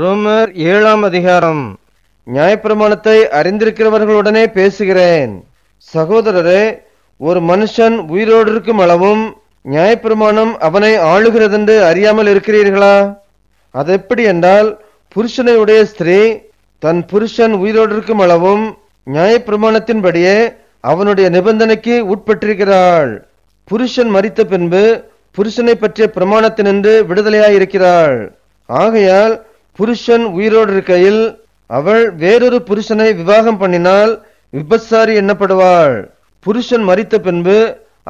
ரோமர் ஏழாம் அதிகாரம் நியாயப்பிரமாணத்தை அறிந்திருக்கிறவர்களுடனே பேசுகிறேன் சகோதரரே ஒரு மனுஷன் உயிரோடு இருக்கும் அளவும் நியாயப்பிரமாணம் அவனை ஆளுகிறதென்று அறியாமல் இருக்கிறீர்களா அது எப்படி என்றால் புருஷனையுடைய ஸ்திரீ தன் புருஷன் உயிரோடு இருக்கும் அளவும் நியாயப்பிரமாணத்தின்படியே அவனுடைய நிபந்தனைக்கு உட்பட்டிருக்கிறாள் புருஷன் மறித்த பின்பு புருஷனை பற்றிய பிரமாணத்தினின்று விடுதலையாயிருக்கிறாள் ஆகையால் புருஷன் உயிரோடு இருக்கையில் அவள் வேறொரு புருஷனை விவாகம் பண்ணினால் விபசாரி எண்ணப்படுவாள் புருஷன் மறித்த பின்பு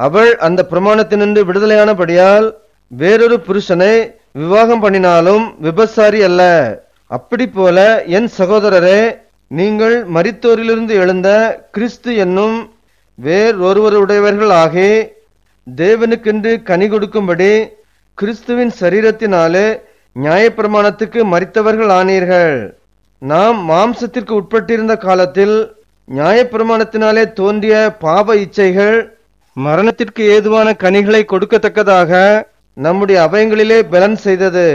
அவள் அந்த பிரமாணத்தினின்று விடுதலையானபடியால் வேறொரு புருஷனை விவாகம் பண்ணினாலும் விபசாரி அல்ல அப்படி போல என் சகோதரரே நீங்கள் மரித்தோரிலிருந்து எழுந்த கிறிஸ்து என்னும் வேறொருவருடையவர்கள் ஆகி தேவனுக்கென்று கனி கொடுக்கும்படி கிறிஸ்துவின் சரீரத்தினாலே நியாயப்பிரமாணத்துக்கு மறித்தவர்கள் ஆனீர்கள் நாம் மாம்சத்திற்கு உட்பட்டிருந்த காலத்தில் நியாயப்பிரமாணத்தினாலே தோன்றிய பாவ இச்சைகள் மரணத்திற்கு ஏதுவான கனிகளை கொடுக்கத்தக்கதாக நம்முடைய அவயங்களிலே பலன் செய்தது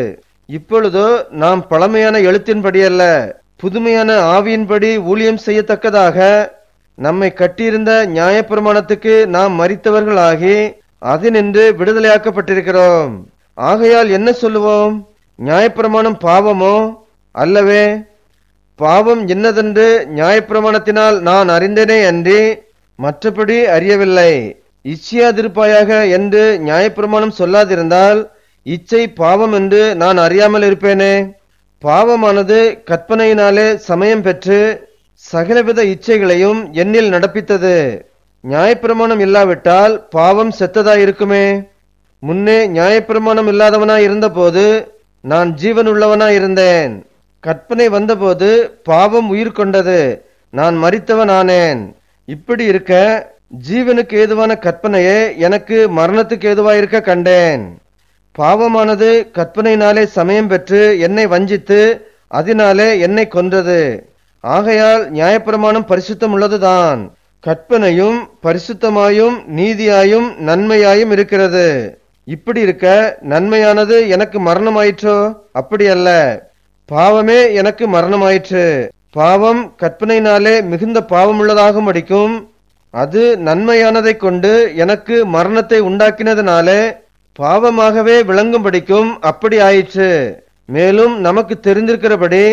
இப்பொழுதோ நாம் பழமையான எழுத்தின்படி அல்ல புதுமையான ஆவியின்படி ஊழியம் செய்யத்தக்கதாக நம்மை கட்டியிருந்த நியாயப்பிரமாணத்துக்கு நாம் மறித்தவர்களாகி அதனின்று விடுதலையாக்கப்பட்டிருக்கிறோம் ஆகையால் என்ன சொல்லுவோம் நியாயப்பிரமாணம் பாவமோ அல்லவே பாவம் என்னதென்று நியாயப்பிரமாணத்தினால் நான் அறிந்தேனே அன்றி மற்றபடி அறியவில்லை இச்சையாதிருப்பாயாக என்று நியாயப்பிரமாணம் சொல்லாதிருந்தால் இச்சை பாவம் என்று நான் அறியாமல் இருப்பேனே பாவமானது கற்பனையினாலே சமயம் பெற்று சகலவித இச்சைகளையும் என்னில் நடப்பித்தது நியாயப்பிரமாணம் இல்லாவிட்டால் பாவம் செத்ததாயிருக்குமே முன்னே நியாயப்பிரமாணம் இல்லாதவனாய் இருந்தபோது நான் ஜீவனுள்ளவனா இருந்தேன் கற்பனை வந்தபோது பாவம் உயிர் கொண்டது நான் மறித்தவன் ஆனேன் இப்படி இருக்க ஜீவனுக்கு ஏதுவான கற்பனையே எனக்கு மரணத்துக்கு ஏதுவாயிருக்க கண்டேன் பாவமானது கற்பனையினாலே சமயம் பெற்று என்னை வஞ்சித்து அதனாலே என்னை கொன்றது ஆகையால் நியாயப்பிரமாணம் பரிசுத்தம் உள்ளதுதான் கற்பனையும் பரிசுத்தமாயும் நீதியாயும் நன்மையாயும் இருக்கிறது இப்படி இருக்க நன்மையானது எனக்கு மரணமாயிற்றோ அப்படி அல்ல பாவமே எனக்கு மரணமாயிற்று பாவம் கற்பனையினாலே மிகுந்த பாவம் உள்ளதாகும் அடிக்கும் அது நன்மையானதை கொண்டு எனக்கு மரணத்தை உண்டாக்கினதுனாலே பாவமாகவே விளங்கும் படிக்கும் அப்படி ஆயிற்று மேலும் நமக்கு தெரிந்திருக்கிறபடி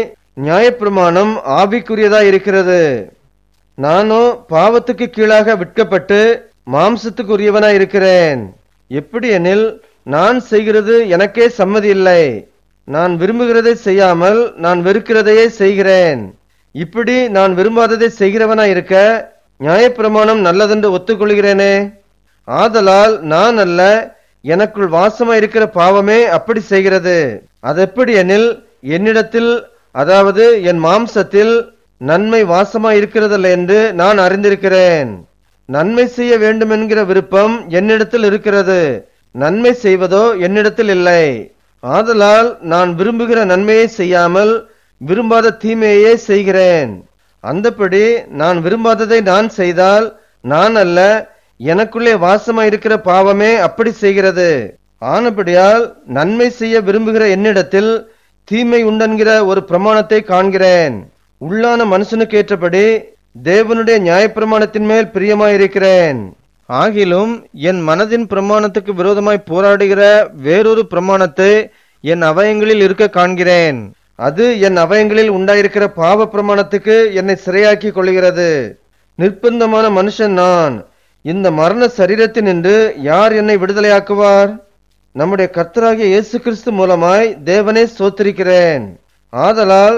நியாயப்பிரமாணம் ஆவிக்குரியதா இருக்கிறது நானோ பாவத்துக்கு கீழாக விற்கப்பட்டு மாம்சத்துக்குரியவனா இருக்கிறேன் எப்படி எனில் நான் செய்கிறது எனக்கே சம்மதி இல்லை நான் விரும்புகிறதை செய்யாமல் நான் வெறுக்கிறதையே செய்கிறேன் இப்படி நான் விரும்பாததை செய்கிறவனா இருக்க நியாயப்பிரமாணம் நல்லதென்று ஒத்துக்கொள்கிறேனே ஆதலால் நான் அல்ல எனக்குள் வாசமா இருக்கிற பாவமே அப்படி செய்கிறது அது எப்படி எனில் என்னிடத்தில் அதாவது என் மாம்சத்தில் நன்மை வாசமா இருக்கிறதல்ல என்று நான் அறிந்திருக்கிறேன் நன்மை செய்ய வேண்டும் என்கிற விருப்பம் என்னிடத்தில் இருக்கிறது நன்மை செய்வதோ என்னிடத்தில் இல்லை ஆதலால் நான் விரும்புகிற நன்மையை செய்யாமல் விரும்பாத தீமையே செய்கிறேன் அந்தபடி நான் விரும்பாததை நான் செய்தால் நான் அல்ல எனக்குள்ளே இருக்கிற பாவமே அப்படி செய்கிறது ஆனபடியால் நன்மை செய்ய விரும்புகிற என்னிடத்தில் தீமை உண்டென்கிற ஒரு பிரமாணத்தை காண்கிறேன் உள்ளான மனுஷனுக்கு ஏற்றபடி தேவனுடைய நியாயப்பிரமாணத்தின் மேல் பிரியமாயிருக்கிறேன் ஆகிலும் என் மனதின் பிரமாணத்துக்கு விரோதமாய் போராடுகிற வேறொரு பிரமாணத்தை என் அவயங்களில் இருக்க காண்கிறேன் அது என் அவயங்களில் உண்டாயிருக்கிற பாவ பிரமாணத்துக்கு என்னை சிறையாக்கி கொள்கிறது நிர்பந்தமான மனுஷன் நான் இந்த மரண சரீரத்தின் நின்று யார் என்னை விடுதலையாக்குவார் நம்முடைய கர்த்தராகிய இயேசு கிறிஸ்து மூலமாய் தேவனே சோத்திருக்கிறேன் ஆதலால்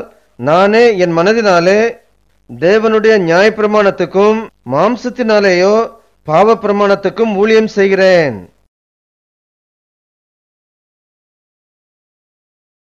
நானே என் மனதினாலே தேவனுடைய நியாய பிரமாணத்துக்கும் மாம்சத்தினாலேயோ பாவ பிரமாணத்துக்கும் ஊழியம் செய்கிறேன்